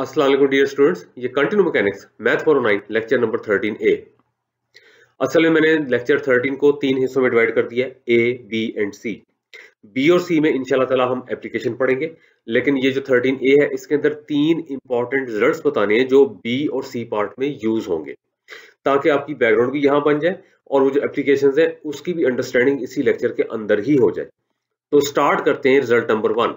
असला dear students ये continuum mechanics math four nine lecture number thirteen ए असल में मैंने लेक्चर थर्टीन को तीन हिस्सों में डिवाइड कर दिया A B and C B और सी में इनशाला तला हम एप्लीकेशन पढ़ेंगे लेकिन ये जो थर्टीन ए है इसके अंदर तीन इंपॉर्टेंट रिजल्ट बताने हैं जो बी और सी पार्ट में यूज होंगे ताकि आपकी बैकग्राउंड भी यहाँ बन जाए और वो जो एप्लीकेशन है उसकी भी अंडरस्टैंडिंग इसी लेक्चर के अंदर ही हो जाए तो स्टार्ट करते हैं रिजल्ट नंबर वन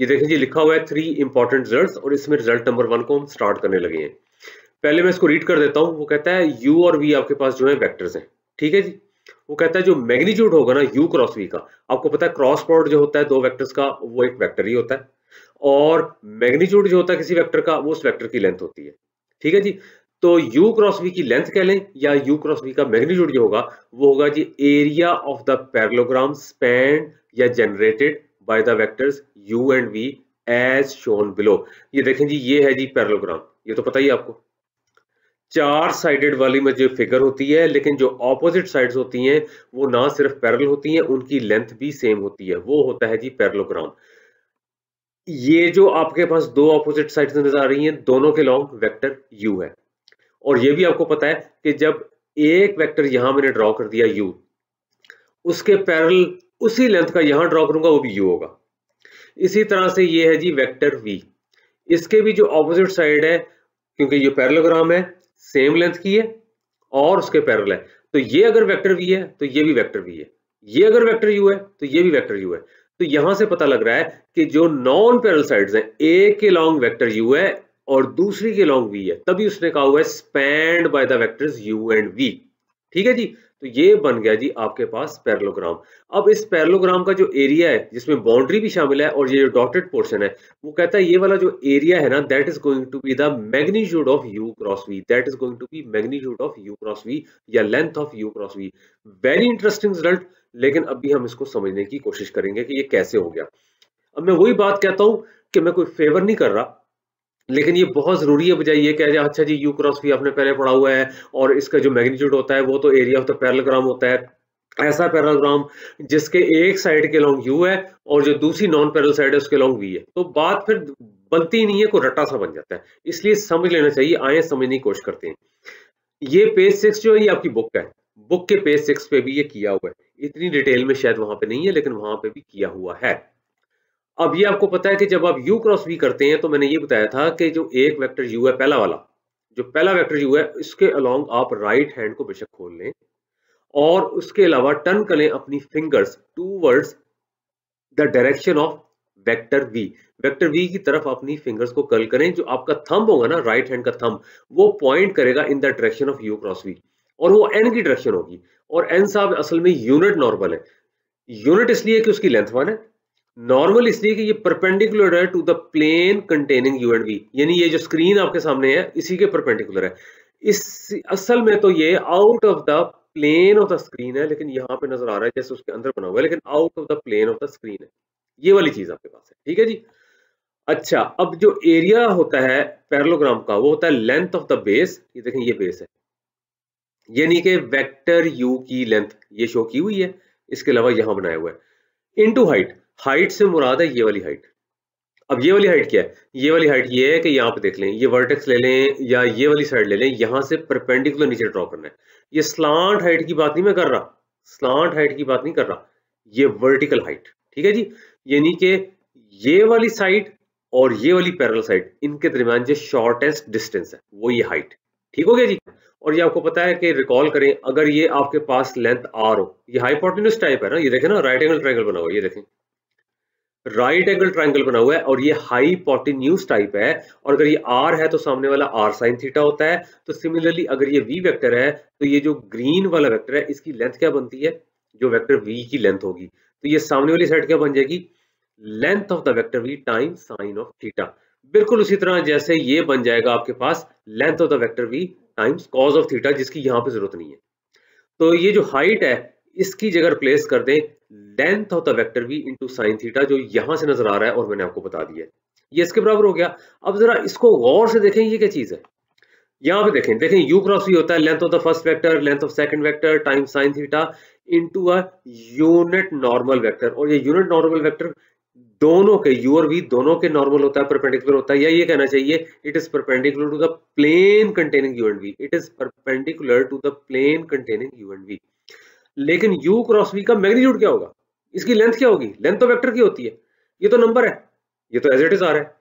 ये देखिए जी लिखा हुआ है थ्री इंपॉर्टेंट रिजल्ट और इसमें रिजल्ट नंबर वन को हम स्टार्ट करने लगे हैं पहले मैं इसको रीड कर देता हूं वो कहता है यू और वी आपके पास जो है वैक्टर्स है ठीक है जी वो कहता है जो मैग्नीट्यूड होगा ना यू क्रॉस वी का आपको पता है क्रॉस पॉड जो होता है दो वैक्टर्स का वो एक वैक्टर ही होता है और मैग्नीट्यूड जो होता है किसी वैक्टर का वो उस वैक्टर की लेंथ होती है ठीक है जी तो u क्रॉस v की लेंथ कह लें या u क्रॉस v का मैग्नीट्यूड जो होगा वो होगा जी area of the parallelogram spanned या generated by the vectors u and v as shown below ये देखें जी ये है जी पैरलोग्राम ये तो पता ही आपको चार साइडेड वाली में जो फिगर होती है लेकिन जो ऑपोजिट साइड्स होती हैं वो ना सिर्फ पैरल होती हैं उनकी लेंथ भी सेम होती है वो होता है जी पैरलोग्राम ये जो आपके पास दो ऑपोजिट साइड्स नजर आ रही हैं दोनों के लॉन्ग वेक्टर u है और ये भी आपको पता है कि जब एक वेक्टर यहां मैंने ड्रॉ कर दिया u उसके पैरल उसी लेंथ का यहां ड्रॉ करूंगा वो भी यू होगा इसी तरह से ये है जी वेक्टर वी इसके भी जो ऑपोजिट साइड है क्योंकि ये पैरलोग्राम है सेम लेंथ की है और उसके पैरल है तो ये अगर वेक्टर वी है तो ये भी वेक्टर वी है ये अगर वेक्टर यू है तो ये भी वेक्टर यू है तो यहां से पता लग रहा है कि जो नॉन पैरल साइड्स हैं ए के लॉन्ग वेक्टर यू है और दूसरी के लॉन्ग वी है तभी उसने कहा हुआ है spanned by the vectors u and v ठीक है जी तो ये बन गया जी आपके पास पैरलोग्राम अब इस पैरलोग्राम का जो एरिया है जिसमें बाउंड्री भी शामिल है और ये जो डॉटेड पोर्शन है वो कहता है ये वाला जो एरिया है ना that is going to be the magnitude of u cross v that is going to be magnitude of u cross v या length of u cross v very interesting result लेकिन अभी हम इसको समझने की कोशिश करेंगे कि ये कैसे हो गया अब मैं वही बात कहता हूं कि मैं कोई फेवर नहीं कर रहा लेकिन ये बहुत ज़रूरी है बजाय ये कह जाए अच्छा जी यू क्रॉस भी आपने पहले पढ़ा हुआ है और इसका जो मैग्नीट्यूड होता है वो तो एरिया ऑफ द पैरलग्राम होता है ऐसा पैराग्राम जिसके एक साइड के लॉन्ग यू है और जो दूसरी नॉन पैरल साइड है उसके लॉन्ग वी है तो बात फिर बनती ही नहीं है कोई रट्टा सा बन जाता है इसलिए समझ लेना चाहिए आए समझने की कोशिश करते हैं ये पेज सिक्स जो है ये आपकी बुक है बुक के पेज सिक्स पे भी ये किया हुआ है इतनी डिटेल में शायद वहां पे नहीं है लेकिन वहां पे भी किया हुआ है अब ये आपको पता है कि जब आप यू क्रॉस वी करते हैं तो मैंने ये बताया था कि जो एक वैक्टर यू है पहला वाला जो पहला वैक्टर यू है इसके अलॉन्ग आप राइट हैंड को बेशक खोल लें और उसके अलावा टर्न करें अपनी fingers towards the direction of vector v vector v की तरफ अपनी फिंगर्स को कल करें जो आपका थंब होगा ना राइट हैंड का थंब वो पॉइंट करेगा in the direction of u cross v और वो एन की डायरेक्शन होगी और एन साहब असल में यूनिट नॉर्मल है यूनिट इसलिए कि उसकी लेंथ वन है नॉर्मल इसलिए कि ये परपेंडिकुलर है to the plane containing u and v यानी ये जो स्क्रीन आपके सामने है इसी के परपेंडिकुलर है इस असल में तो ये out of the plane of the screen है लेकिन यहाँ पे नजर आ रहा है जैसे उसके अंदर बना हुआ है लेकिन out of the plane of the screen है ये वाली चीज आपके पास है ठीक है जी अच्छा अब जो एरिया होता है पैरलोग्राम का वो होता है लेंथ ऑफ द बेस ये देखें ये बेस है यानी कि वेक्टर यू की लेंथ ये शो की हुई है इसके अलावा यहां बनाया हुआ है इनटू हाइट हाइट से मुराद है ये वाली हाइट अब ये वाली हाइट क्या है ये वाली हाइट ये है कि यहां पे देख लें ये वर्टेक्स ले लें या ये वाली साइड ले लें यहां से परपेंडिकुलर नीचे ड्रॉ करना है ये स्लांट हाइट की बात नहीं मैं कर रहा स्लांट हाइट की बात नहीं कर रहा ये वर्टिकल हाइट ठीक है जी यानी कि ये वाली साइड और ये वाली पैरल साइड इनके दरमियान जो शॉर्टेस्ट डिस्टेंस है वो ये हाइट ठीक हो गया जी और ये आपको पता है कि रिकॉल करें अगर ये आपके पास लेंथ आर हो ये हाइपोटेन्यूस टाइप है ना ये देखें ना राइट एंगल ट्राइंगल बना हुआ ये देखें राइट एंगल ट्राइंगल बना हुआ है और ये हाई हाईपोटेन्यूज टाइप है और अगर ये आर है तो सामने वाला आर साइन थीटा होता है तो सिमिलरली अगर ये वी वैक्टर है तो ये जो ग्रीन वाला वैक्टर है इसकी लेंथ क्या बनती है जो वैक्टर वी की लेंथ होगी तो ये सामने वाली साइड क्या बन जाएगी length of the vector v time sine of theta बिल्कुल उसी तरह जैसे ये बन जाएगा आपके पास length of the vector v times cos of theta जिसकी यहां पे जरूरत नहीं है तो ये जो हाइट है इसकी जगह रिप्लेस कर दें length of the vector v into sine theta जो यहां से नजर आ रहा है और मैंने आपको बता दिया ये इसके बराबर हो गया अब जरा इसको गौर से देखें ये क्या चीज है यहां पे देखें देखें यू क्रॉस वी होता है length of the first vector length of second vector time sine theta into a unit normal vector और ये यूनिट नॉर्मल वेक्टर दोनों के यू और वी दोनों के नॉर्मल होता है परपेंडिकुलर होता है या ये कहना चाहिए it is perpendicular to the plane containing u and v it is perpendicular to the plane containing u and v लेकिन u क्रॉस v का मैग्नीट्यूड क्या होगा इसकी लेंथ क्या होगी लेंथ तो वेक्टर की होती है ये तो नंबर है ये तो एज इट इज आ रहा है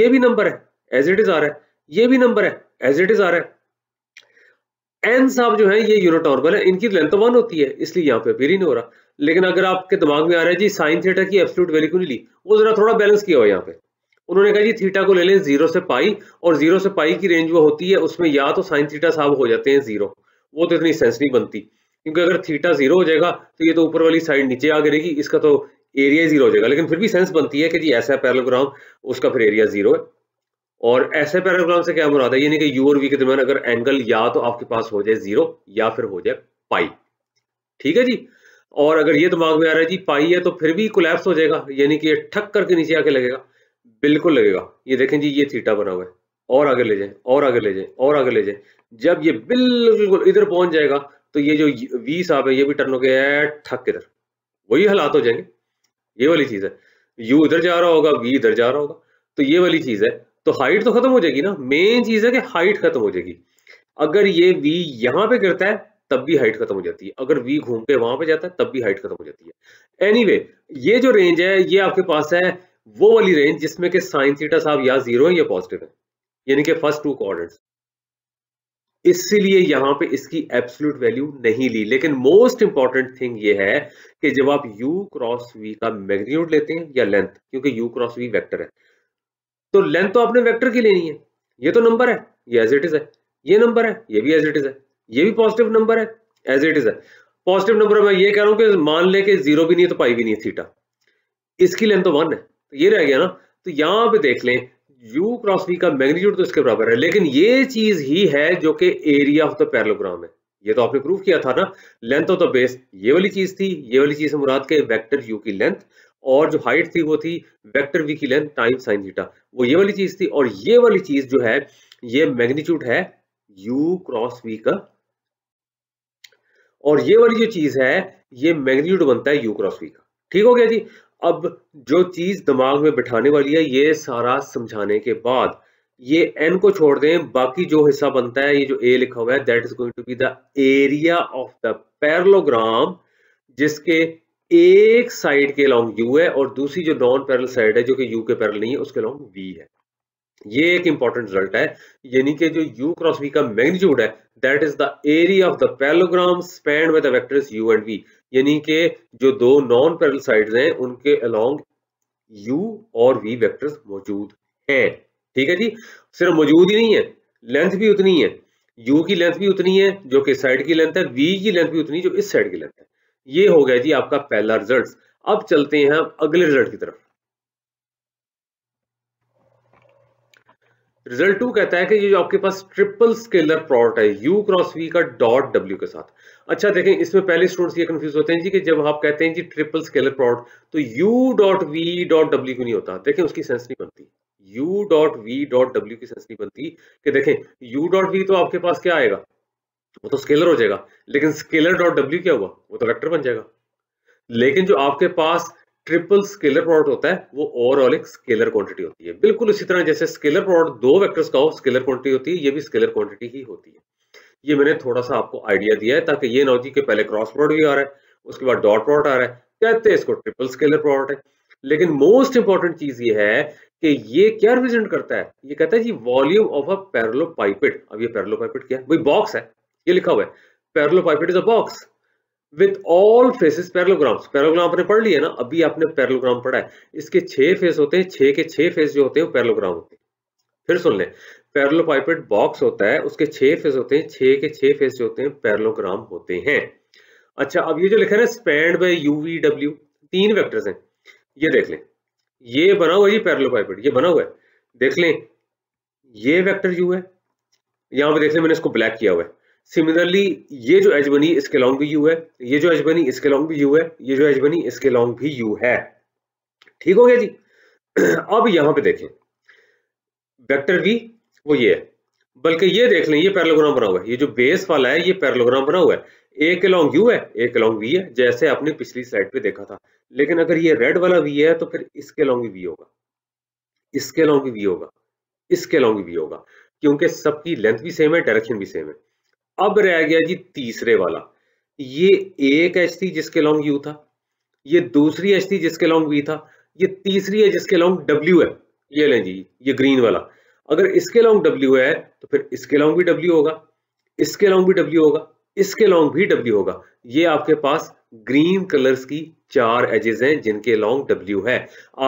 ये भी नंबर है एज इट इज आ रहा है ये भी नंबर है एज इट इज आ रहा है एन साहब जो है ये यूनिट ऑर्बल है इनकी लेंथ तो वन होती है इसलिए यहाँ पे अपीयर ही नहीं हो रहा लेकिन अगर आपके दिमाग में आ रहा है जी साइन थीटा की एब्सोल्यूट वैल्यू क्यों नहीं ली वो जरा थोड़ा बैलेंस किया हुआ यहाँ पे उन्होंने कहा जी थीटा को ले लें जीरो से पाई और जीरो से पाई की रेंज वो होती है उसमें या तो साइन थीटा साहब हो जाते हैं जीरो वो तो इतनी सेंस नहीं बनती क्योंकि अगर थीटा जीरो हो जाएगा तो ये तो ऊपर वाली साइड नीचे आ गिरेगी इसका तो एरिया जीरो हो जाएगा लेकिन फिर भी सेंस बनती है कि जी ऐसा पैरलोग्राम उसका फिर एरिया जीरो है और ऐसे पैराग्राम से क्या मुराद है यानी कि यू और वी के दरमियान अगर एंगल या तो आपके पास हो जाए जीरो या फिर हो जाए पाई ठीक है जी और अगर ये दिमाग में आ रहा है जी पाई है तो फिर भी कोलैप्स हो जाएगा यानी कि ये ठक करके नीचे आके लगेगा बिल्कुल लगेगा ये देखें जी ये थीटा बना हुआ है और आगे ले जाए और आगे ले जाए और आगे ले जाए जब ये बिल्कुल इधर पहुंच जाएगा तो ये जो वी साहब है ये भी टर्न हो गया है ठक इधर वही हालात हो जाएंगे ये वाली चीज है यू इधर जा रहा होगा वी इधर जा रहा होगा तो ये वाली चीज है तो हाइट तो खत्म हो जाएगी ना मेन चीज है कि हाइट खत्म हो जाएगी अगर ये वी यहां पे गिरता है तब भी हाइट खत्म हो जाती है अगर वी घूम के वहां पे जाता है तब भी हाइट खत्म हो जाती है एनीवे anyway, ये जो रेंज है ये आपके पास है वो वाली रेंज जिसमें कि साइन थीटा साहब या जीरो है या पॉजिटिव है यानी कि फर्स्ट टू कॉर्डर्स इसलिए यहां पे इसकी एब्सोल्यूट वैल्यू नहीं ली लेकिन मोस्ट इंपॉर्टेंट थिंग ये है कि जब आप u क्रॉस v का मैग्नीट्यूड लेते हैं या लेंथ क्योंकि u क्रॉस v वेक्टर है तो लेंथ तो आपने वेक्टर की लेनी है ये तो नंबर है ये एज इट इज है ये नंबर है ये भी एज इट इज है ये भी पॉजिटिव नंबर है एज इट इज है पॉजिटिव नंबर मैं ये कह रहा हूं कि मान ले कि जीरो भी नहीं है तो पाई भी नहीं है थीटा इसकी लेंथ तो वन है तो ये रह गया ना तो यहां पर देख लें यू क्रॉस वी का मैग्नीट्यूड तो इसके बराबर है लेकिन ये चीज ही है जो कि एरिया ऑफ द पैरलोग्राम है ये तो आपने प्रूव किया था ना लेंथ ऑफ द बेस ये वाली चीज थी ये वाली चीज मुराद के वेक्टर यू की लेंथ और जो हाइट थी वो थी वेक्टर वी की लेंथ टाइम साइन थीटा वो ये वाली चीज थी और ये वाली चीज जो है ये मैग्नीट्यूड है यू क्रॉस वी का और ये वाली जो चीज है ये मैग्नीट्यूड बनता है यू क्रॉस वी का ठीक हो गया जी अब जो चीज दिमाग में बिठाने वाली है ये सारा समझाने के बाद ये एन को छोड़ दें बाकी जो हिस्सा बनता है ये जो ए लिखा हुआ है that is going to be the area of the parallelogram जिसके एक साइड के लॉन्ग यू है और दूसरी जो नॉन पैरल साइड है जो कि यू के पैरल नहीं है उसके लॉन्ग वी है ये एक इंपॉर्टेंट रिजल्ट है यानी कि जो यू क्रॉस वी का मैग्नीट्यूड है that is the area of the parallelogram spanned with the vectors u and v यानी कि जो दो नॉन पैरल साइड हैं उनके अलोंग यू और वी वेक्टर्स मौजूद हैं ठीक है जी सिर्फ मौजूद ही नहीं है लेंथ भी उतनी है यू की लेंथ भी उतनी है जो कि साइड की लेंथ है वी की लेंथ भी उतनी है जो इस साइड की लेंथ है ये हो गया जी आपका पहला रिजल्ट अब चलते हैं हम अगले रिजल्ट की तरफ रिजल्ट टू कहता है कि ये जो आपके पास ट्रिपल स्केलर प्रोडक्ट है यू क्रॉस वी का डॉट डब्ल्यू के साथ अच्छा देखें इसमें पहले स्टूडेंट्स ये कंफ्यूज होते हैं जी कि जब आप कहते हैं जी ट्रिपल स्केलर प्लॉट तो u डॉट वी डॉट डब्ल्यू क्यों नहीं होता देखें उसकी सेंस नहीं बनती u डॉट वी डॉट डब्ल्यू की सेंस नहीं बनती कि देखें u डॉट वी तो आपके पास क्या आएगा वो तो स्केलर हो जाएगा लेकिन स्केलर डॉट डब्ल्यू क्या हुआ वो तो वेक्टर बन जाएगा लेकिन जो आपके पास ट्रिपल स्केलर प्रोडक्ट होता है वो ओवरऑल एक स्केलर क्वांटिटी होती है बिल्कुल उसी तरह जैसे स्केलर प्रोडक्ट दो वेक्टर्स का हो स्केलर क्वांटिटी होती है ये भी स्केलर क्वांटिटी ही होती है ये मैंने थोड़ा सा आपको आइडिया दिया है ताकि ये ना होगी कि पहले क्रॉस प्रोडक्ट भी आ रहा है उसके बाद डॉट प्रोडक्ट आ रहा है कहते हैं इसको ट्रिपल स्केलर प्रोडक्ट है लेकिन मोस्ट इंपॉर्टेंट चीज ये है कि ये क्या रिप्रेजेंट करता है ये कहता है जी volume of a parallelepiped अब ये पैरलो पाइपेट क्या है वही बॉक्स है ये लिखा हुआ है parallelepiped is a box with all faces parallelograms parallelogram आपने पढ़ लिया ना अभी आपने पैरलोग्राम पढ़ा है इसके छह फेस होते हैं छह के छह फेस जो होते हैं वो पैरलोग्राम होते हैं फिर सुन लें पैरलो पाइपेट बॉक्स होता है उसके छह फेस होते हैं छह के छह फेस जो होते हैं पैरलोग्राम होते हैं अच्छा अब ये जो लिखा है ना स्पैंड बाय यूवी डब्ल्यू तीन वेक्टर्स हैं ये देख लें ये बना हुआ जी पैरलो पाइपेट ये बना हुआ है देख लें ये वेक्टर यू है यहां पर देख लें मैंने इसको ब्लैक किया हुआ है सिमिलरली ये जो एज बनी इसके लॉन्ग भी यू है ये जो एज बनी इसके लॉन्ग भी यू है ये जो एज बनी इसके लॉन्ग भी यू है ठीक हो गया जी अब यहां पे देखें वेक्टर वी वो ये है बल्कि ये देख लें ये पैरलोग्राम बना हुआ है ये जो बेस वाला है ये पैरलोग्राम बना हुआ है एक अलॉन्ग यू है एक अलॉन्ग वी है जैसे आपने पिछली स्लाइड पे देखा था लेकिन अगर ये रेड वाला वी है तो फिर इसके अलॉन्ग वी होगा इसके अलॉन्ग वी होगा इसके अलॉन्ग वी होगा क्योंकि सबकी लेंथ भी सेम है डायरेक्शन भी सेम है अब रह गया जी तीसरे वाला ये एक एच थी जिसके लॉन्ग यू था ये दूसरी एच थी जिसके लॉन्ग वी था ये तीसरी है जिसके लॉन्ग डब्ल्यू है ये लें जी ये ग्रीन वाला अगर इसके लॉन्ग डब्ल्यू है तो फिर इसके लॉन्ग भी डब्ल्यू होगा इसके लॉन्ग भी डब्ल्यू होगा इसके लॉन्ग भी डब्ल्यू होगा ये आपके पास ग्रीन कलर्स की चार एजेस हैं जिनके लॉन्ग डब्ल्यू है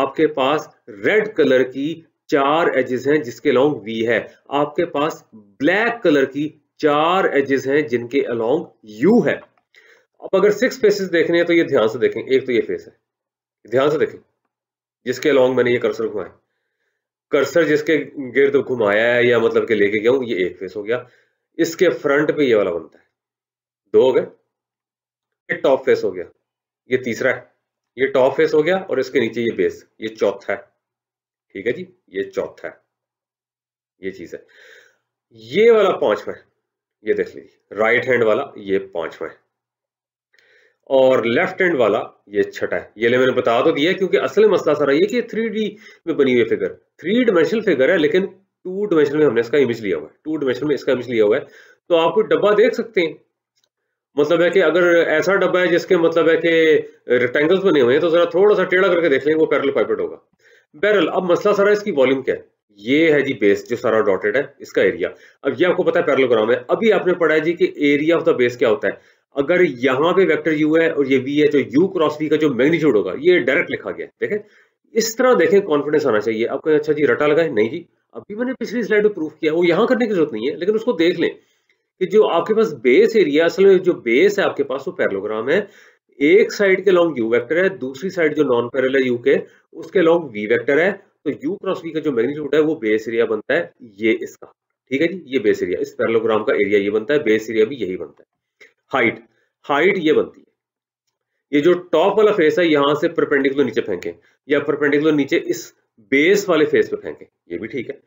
आपके पास रेड कलर की चार एजेस हैं जिसके लॉन्ग वी है आपके पास ब्लैक कलर की चार एजेस हैं जिनके अलोंग यू है अब अगर सिक्स फेसेस देखने हैं तो ये ध्यान से देखें एक तो ये फेस है ध्यान से देखें जिसके अलोंग मैंने ये कर्सर घुमाया है कर्सर जिसके गिर्द घुमाया है या मतलब के लेके गया हूं ये एक फेस हो गया इसके फ्रंट पे ये वाला बनता है दो हो गए ये टॉप फेस हो गया ये तीसरा है ये टॉप फेस हो गया और इसके नीचे ये बेस ये चौथा है ठीक है जी ये चौथा है ये चीज है ये वाला पांचवा है ये देख लीजिए राइट हैंड वाला ये पांचवा है और लेफ्ट हैंड वाला ये छठा है ये मैंने बता तो दिया क्योंकि असल मसला सारा ये कि थ्री में बनी हुई फिगर थ्री डिमेंशनल फिगर है लेकिन टू डिमेंशन में हमने इसका इमेज लिया हुआ है टू डिमेंशन में इसका इमेज लिया हुआ है तो कोई डब्बा देख सकते हैं मतलब है कि अगर ऐसा डब्बा है जिसके मतलब है कि रेक्टेंगल्स बने हुए हैं तो जरा थोड़ा सा टेढ़ा करके देख लेंगे वो पैरल पाइपेट होगा बैरल अब मसला सारा इसकी वॉल्यूम क्या है ये है जी बेस जो सारा डॉटेड है इसका एरिया अब ये आपको पता है पैरलोग्राम है अभी आपने पढ़ा है जी कि एरिया ऑफ द बेस क्या होता है अगर यहां पे वेक्टर u है और ये v है तो u क्रॉस v का जो मैग्नीट्यूड होगा ये डायरेक्ट लिखा गया है देखें इस तरह देखें कॉन्फिडेंस आना चाहिए आपको अच्छा जी रटा लगा है नहीं जी अभी मैंने पिछली स्लाइड में प्रूफ किया वो यहां करने की जरूरत नहीं है लेकिन उसको देख लें कि जो आपके पास बेस एरिया असल में जो बेस है आपके पास वो पैरलोग्राम है एक साइड के लॉन्ग यू वैक्टर है दूसरी साइड जो नॉन पैरल है यू के उसके लॉन्ग वी वैक्टर है तो यू क्रॉस वी का जो मैग्नीट्यूड है वो बेस एरिया बनता है ये इसका ठीक है जी ये बेस एरिया इस पैरलोग्राम का एरिया ये बनता है बेस एरिया भी यही बनता है हाइट हाइट ये बनती है ये जो टॉप वाला फेस है यहां से परपेंडिकुलर नीचे फेंके या परपेंडिकुलर नीचे इस बेस वाले फेस पे फेंके ये भी ठीक है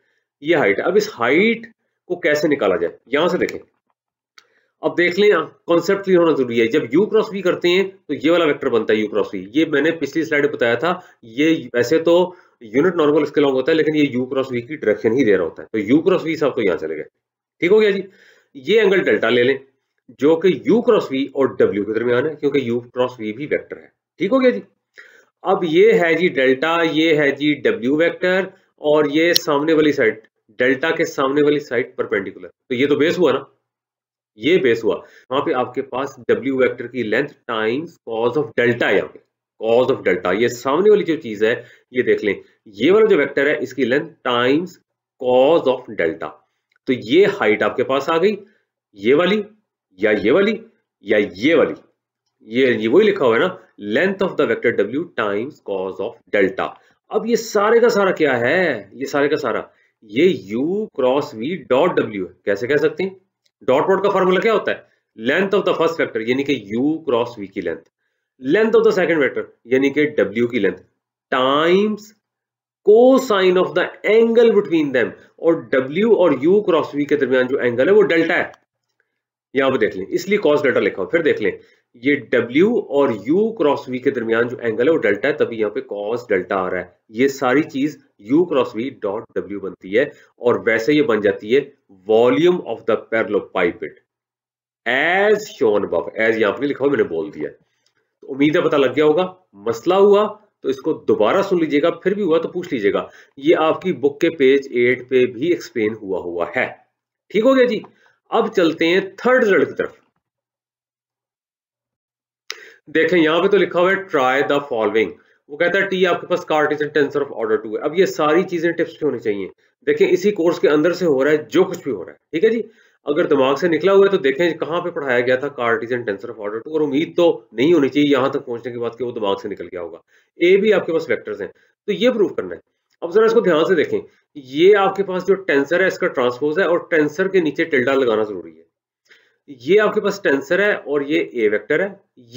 ये हाइट है अब इस हाइट को कैसे निकाला जाए यहां से देखें अब देख लें कॉन्सेप्ट क्लियर होना जरूरी है जब यू क्रॉस वी करते हैं तो ये वाला वेक्टर बनता है यू क्रॉस वी ये मैंने पिछली स्लाइड बताया था ये वैसे तो यूनिट नॉर्मल इसके लॉन्ग होता है लेकिन ये यू क्रॉस वी की डायरेक्शन ही दे रहा होता है तो यू क्रॉस वी सब तो यहां चले गए ठीक हो गया जी ये एंगल डेल्टा ले लें जो कि यू क्रॉस वी और डब्ल्यू के दरमियान है क्योंकि यू क्रॉस वी भी वैक्टर है ठीक हो गया जी अब ये है जी डेल्टा ये है जी डब्ल्यू वैक्टर और ये सामने वाली साइड डेल्टा के सामने वाली साइड परपेंडिकुलर तो ये तो बेस हुआ ना ये बेस हुआ वहां पे आपके पास w वेक्टर की length times cos of delta है यहाँ पे कॉज ऑफ डेल्टा ये सामने वाली जो चीज है ये देख लें ये वाला जो वेक्टर है इसकी length times cos of delta तो ये हाइट आपके पास आ गई ये वाली या ये वाली या ये वाली ये ये वही लिखा हुआ है ना लेंथ ऑफ द वेक्टर डब्ल्यू टाइम्स कॉज ऑफ डेल्टा अब ये सारे का सारा क्या है ये सारे का सारा ये u cross v dot w है कैसे कह सकते हैं डॉट डॉट का फॉर्मूला क्या होता है length of the first vector यानी कि u क्रॉस v की length length of the second vector यानी कि w की length times cosine of the angle between them और w और u क्रॉस v के दरमियान जो एंगल है वो डेल्टा है यहां पर देख लें इसलिए कॉस डेल्टा लिखा हो फिर देख लें ये W और U क्रॉस V के दरमियान जो एंगल है वो डेल्टा है तभी यहाँ पे कॉस डेल्टा आ रहा है ये सारी चीज U cross V dot W बनती है और वैसे ये बन जाती है volume of the parallelepiped as shown अब एज यहां पर लिखा हो मैंने बोल दिया तो उम्मीद है पता लग गया होगा मसला हुआ तो इसको दोबारा सुन लीजिएगा फिर भी हुआ तो पूछ लीजिएगा ये आपकी बुक के पेज एट पे भी एक्सप्लेन हुआ हुआ है ठीक हो गया जी अब चलते हैं थर्ड रिजल्ट की तरफ देखें यहां पे तो लिखा हुआ है ट्राई द फॉलोइंग वो कहता है टी आपके पास Cartesian tensor of order two है अब ये सारी चीजें टिप्स पे होनी चाहिए देखें इसी कोर्स के अंदर से हो रहा है जो कुछ भी हो रहा है ठीक है जी अगर दिमाग से निकला हुआ है तो देखें कहां पे पढ़ाया गया था Cartesian tensor of order two और उम्मीद तो नहीं होनी चाहिए यहां तक पहुंचने के बाद कि वो दिमाग से निकल गया होगा ए भी आपके पास फैक्टर्स हैं तो ये प्रूव करना है अब जरा इसको ध्यान से देखें ये आपके पास जो टेंसर है इसका ट्रांसपोज है और टेंसर के नीचे टिल्डा लगाना जरूरी है ये आपके पास टेंसर है और ये ए वेक्टर है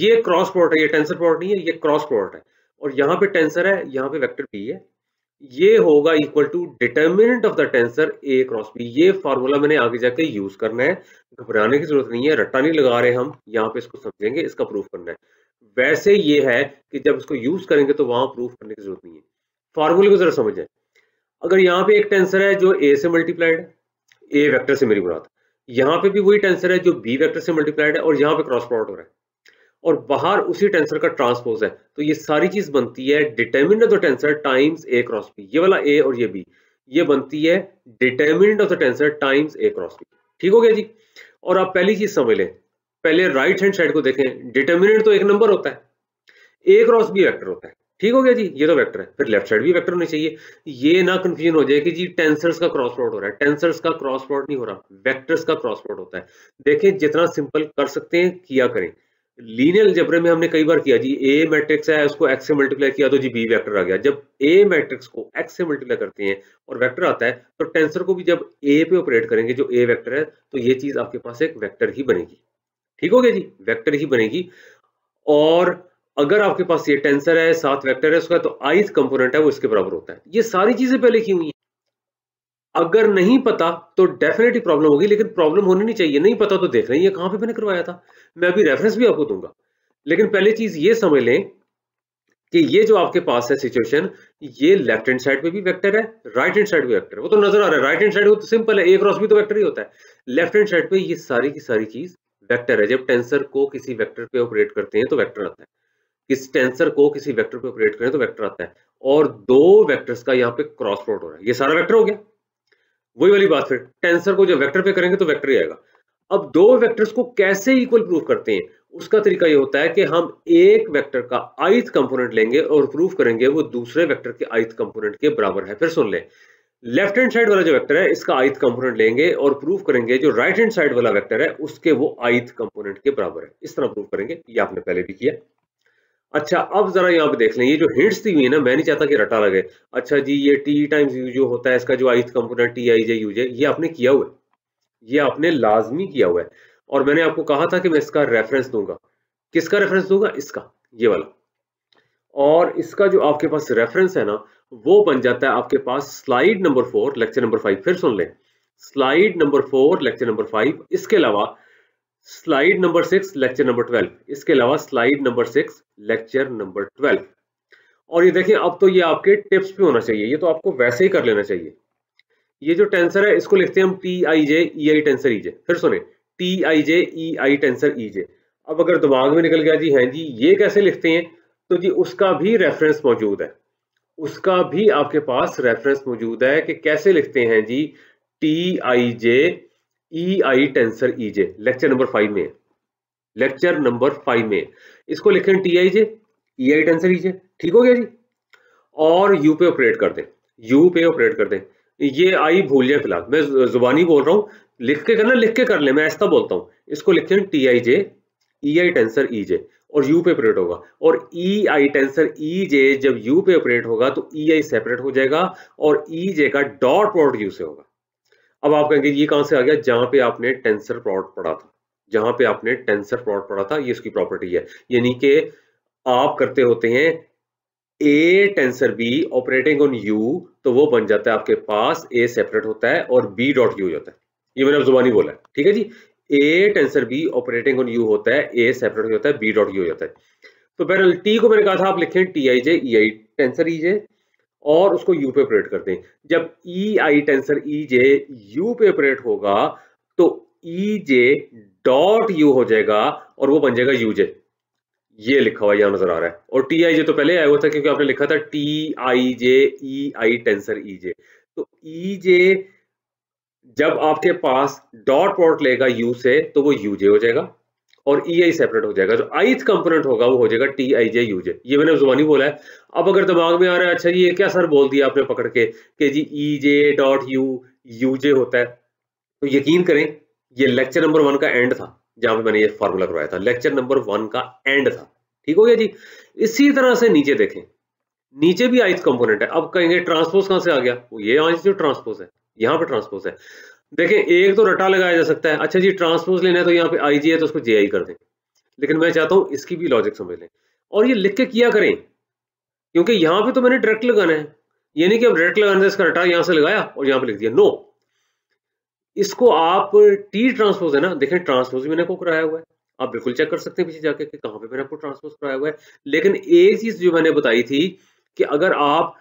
ये क्रॉस प्रोडक्ट है ये टेंसर प्रोडक्ट नहीं है ये क्रॉस प्रोडक्ट है और यहां पे टेंसर है यहां पे वेक्टर बी है ये होगा equal to determinant of the tensor A cross B ये फार्मूला मैंने आगे जाके यूज करना है घबराने की जरूरत नहीं है रट्टा नहीं लगा रहे हम यहाँ पे इसको समझेंगे इसका प्रूफ करना है वैसे ये है कि जब इसको यूज करेंगे तो वहां प्रूफ करने की जरूरत नहीं है फार्मूले को जरा समझें अगर यहाँ पे एक टेंसर है जो ए से मल्टीप्लाइड है ए वेक्टर से मेरी मुराद यहाँ पे भी वही टेंसर है जो बी वेक्टर से मल्टीप्लाइड है और यहाँ पे क्रॉस प्रोडक्ट हो रहा है और बाहर उसी टेंसर का ट्रांसपोज है तो ये सारी चीज बनती है determinant of the tensor times A cross B ये वाला ए और ये बी ये बनती है determinant of the tensor times A cross B ठीक हो गया जी और आप पहली चीज समझ लें पहले राइट हैंड साइड को देखें डिटर्मिनेंट तो एक नंबर होता है ए क्रॉस बी वेक्टर होता है ठीक हो गया जी ये तो वेक्टर है फिर लेफ्ट साइड भी वेक्टर होनी चाहिए ये ना कंफ्यूजन हो जाए कि जी टेंसर्स का क्रॉस प्लॉट हो रहा है टेंसर्स का क्रॉस प्लॉट नहीं हो रहा वेक्टर्स का क्रॉस प्लॉट होता है देखें जितना सिंपल कर सकते हैं किया करें लीनियर जबरे में हमने कई बार किया जी ए मैट्रिक्स है उसको एक्स से मल्टीप्लाई किया तो जी बी वेक्टर आ गया जब ए मैट्रिक्स को एक्स से मल्टीप्लाई करते हैं और वेक्टर आता है तो टेंसर को भी जब ए पे ऑपरेट करेंगे जो ए वेक्टर है तो ये चीज आपके पास एक वेक्टर ही बनेगी ठीक हो गया जी वेक्टर ही बनेगी और अगर आपके पास ये टेंसर है सात वेक्टर है उसका तो आइथ कंपोनेंट है वो इसके बराबर होता है ये सारी चीजें पहले की हुई हैं अगर नहीं पता तो डेफिनेटली प्रॉब्लम होगी लेकिन प्रॉब्लम होनी नहीं चाहिए नहीं पता तो देख लें ये कहां पे मैंने करवाया था मैं अभी रेफरेंस भी आपको दूंगा लेकिन पहले चीज ये समझ लें कि ये जो आपके पास है सिचुएशन ये लेफ्ट हैंड साइड पे भी वेक्टर है राइट हैंड साइड भी वेक्टर है वो तो नजर आ रहा है राइट हैंड साइड वो तो सिंपल है एक क्रॉस भी तो वेक्टर ही होता है लेफ्ट हैंड साइड पे ये सारी की सारी चीज वेक्टर है जब टेंसर को किसी वेक्टर पे ऑपरेट करते हैं तो वेक्टर आता है किस टेंसर को किसी वेक्टर पे ऑपरेट करें तो वेक्टर आता है और दो वेक्टर्स का यहाँ पे क्रॉस प्रोडक्ट हो रहा है ये सारा वेक्टर हो गया वही वाली बात फिर टेंसर को जब वेक्टर पे करेंगे तो वेक्टर ही आएगा अब दो वेक्टर्स को कैसे इक्वल प्रूफ करते हैं उसका तरीका ये होता है कि हम एक वेक्टर का आइथ कंपोनेंट लेंगे और प्रूफ करेंगे वो दूसरे वेक्टर के आइथ कंपोनेंट के बराबर है फिर सुन लें लेफ्ट हैंड साइड वाला जो वेक्टर है इसका आइथ कंपोनेंट लेंगे और प्रूफ करेंगे जो राइट हैंड साइड वाला वेक्टर है उसके वो आइथ कंपोनेंट के बराबर है इस तरह प्रूफ करेंगे ये आपने पहले भी किया अच्छा अब जरा यहाँ पे देख लें ये जो हिंट्स दी हुई है ना मैं नहीं चाहता कि रटा लगे अच्छा जी ये टी टाइम्स यू जो होता है इसका जो i component T i j u j ये आपने किया हुआ है ये आपने लाजमी किया हुआ है और मैंने आपको कहा था कि मैं इसका रेफरेंस दूंगा किसका रेफरेंस दूंगा इसका ये वाला और इसका जो आपके पास रेफरेंस है ना वो बन जाता है आपके पास slide number four lecture number five फिर सुन लें slide number four lecture number five इसके अलावा slide number six lecture number twelve इसके अलावा slide number six lecture number twelve और ये देखिए अब तो ये आपके टिप्स पे होना चाहिए ये तो आपको वैसे ही कर लेना चाहिए ये जो टेंसर है इसको लिखते हैं हम T i j e i tensor e जे फिर सुने T i j e i tensor e जे अब अगर दिमाग में निकल गया जी हैं हाँ जी ये कैसे लिखते हैं तो जी उसका भी रेफरेंस मौजूद है उसका भी आपके पास रेफरेंस मौजूद है कि कैसे लिखते हैं जी T i j e i tensor e j lecture number five में लेक्चर नंबर फाइव में इसको लिखें T i j e i tensor e जे ठीक हो गया जी और यू पे ऑपरेट कर दें यू पे ऑपरेट कर दें ये आई भूल जाए फिलहाल मैं जुबानी बोल रहा हूँ लिख के करना लिख के कर ले मैं ऐसा बोलता हूँ इसको लिखें T i j e i tensor e j और यू पे ऑपरेट होगा और ई आई टेंसर ई जे जब यू पे ऑपरेट होगा तो ई आई सेपरेट हो जाएगा और ई e जे का डॉट प्रोडक्ट यू से होगा अब आप कहेंगे ये कहां से आ गया जहां पे आपने टेंसर प्लॉट पढ़ा था जहां पे आपने टेंसर प्लॉट पढ़ा था ये इसकी प्रॉपर्टी है यानी कि आप करते होते हैं A tensor B operating on u तो वो बन जाता है आपके पास ए सेपरेट होता है और बी डॉट यू जाता है ये मैंने अब जुबानी बोला है ठीक है जी A tensor B operating on u होता है ए सेपरेट होता है बी डॉट यू हो जाता है तो बैरल टी को मैंने कहा था आप लिखें T i j e i tensor e e j और उसको यू पे ऑपरेट कर दें जब e i tensor e j u पे ऑपरेट होगा तो ई जे डॉट यू हो जाएगा और वो बन जाएगा यू जे ये लिखा हुआ यहां नजर आ रहा है और टी आई जे तो पहले आया हुआ था क्योंकि आपने लिखा था T i j e i tensor e जे तो ई e जे जब आपके पास डॉट पॉट लेगा यू से तो वो यू जे हो जाएगा और ई आई सेपरेट हो जाएगा जो आईथ कंपोनेंट होगा वो हो जाएगा T i j u j ये मैंने जुबानी बोला है अब अगर दिमाग में आ रहा है अच्छा ये क्या सर बोल दिया आपने पकड़ के कि जी e j dot u u j होता है तो यकीन करें ये लेक्चर नंबर वन का एंड था जहां पे मैंने ये फॉर्मूला करवाया था लेक्चर नंबर वन का एंड था ठीक हो गया जी इसी तरह से नीचे देखें नीचे भी आईथ कंपोनेंट है अब कहेंगे ट्रांसपोज कहां से आ गया वो ये आज जो ट्रांसपोज है यहां पर ट्रांसपोज है देखें एक तो रटा लगाया जा सकता है अच्छा जी ट्रांसपोज लेना है तो यहाँ पे आई जी है तो उसको जे आई कर दें लेकिन मैं चाहता हूँ इसकी भी लॉजिक समझ लें और ये लिख के किया करें क्योंकि यहाँ पे तो मैंने डायरेक्ट लगाना है नहीं कि अब डायरेक्ट लगाने से इसका रटा यहाँ से लगाया और यहाँ पे लिख दिया नो इसको आप टी ट्रांसपोज है ना देखें ट्रांसपोज भी मैंने आपको कराया हुआ है आप बिल्कुल चेक कर सकते हैं पीछे जाके कि कहाँ पे मैंने आपको ट्रांसपोज कराया हुआ है लेकिन एक चीज जो मैंने बताई थी कि अगर आप